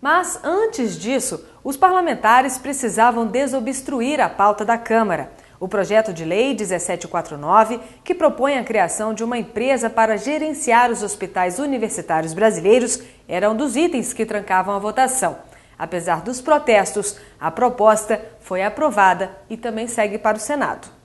Mas antes disso, os parlamentares precisavam desobstruir a pauta da Câmara. O projeto de lei 1749, que propõe a criação de uma empresa para gerenciar os hospitais universitários brasileiros, era um dos itens que trancavam a votação. Apesar dos protestos, a proposta foi aprovada e também segue para o Senado.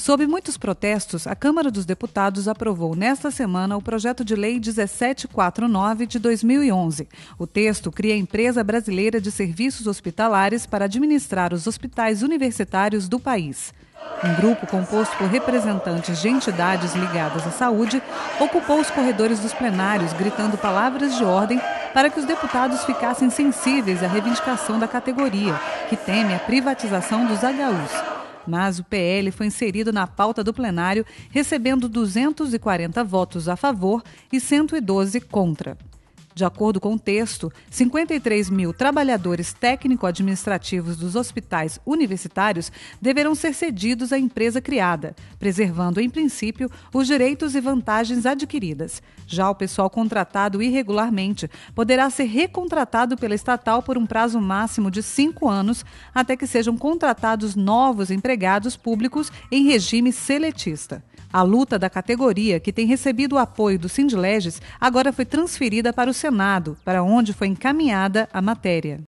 Sob muitos protestos, a Câmara dos Deputados aprovou nesta semana o projeto de lei 1749 de 2011. O texto cria a Empresa Brasileira de Serviços Hospitalares para administrar os hospitais universitários do país. Um grupo composto por representantes de entidades ligadas à saúde ocupou os corredores dos plenários, gritando palavras de ordem para que os deputados ficassem sensíveis à reivindicação da categoria, que teme a privatização dos HUs. Mas o PL foi inserido na pauta do plenário, recebendo 240 votos a favor e 112 contra. De acordo com o texto, 53 mil trabalhadores técnico-administrativos dos hospitais universitários deverão ser cedidos à empresa criada, preservando, em princípio, os direitos e vantagens adquiridas. Já o pessoal contratado irregularmente poderá ser recontratado pela estatal por um prazo máximo de cinco anos, até que sejam contratados novos empregados públicos em regime seletista. A luta da categoria, que tem recebido o apoio do Sindileges, agora foi transferida para o Senado, para onde foi encaminhada a matéria.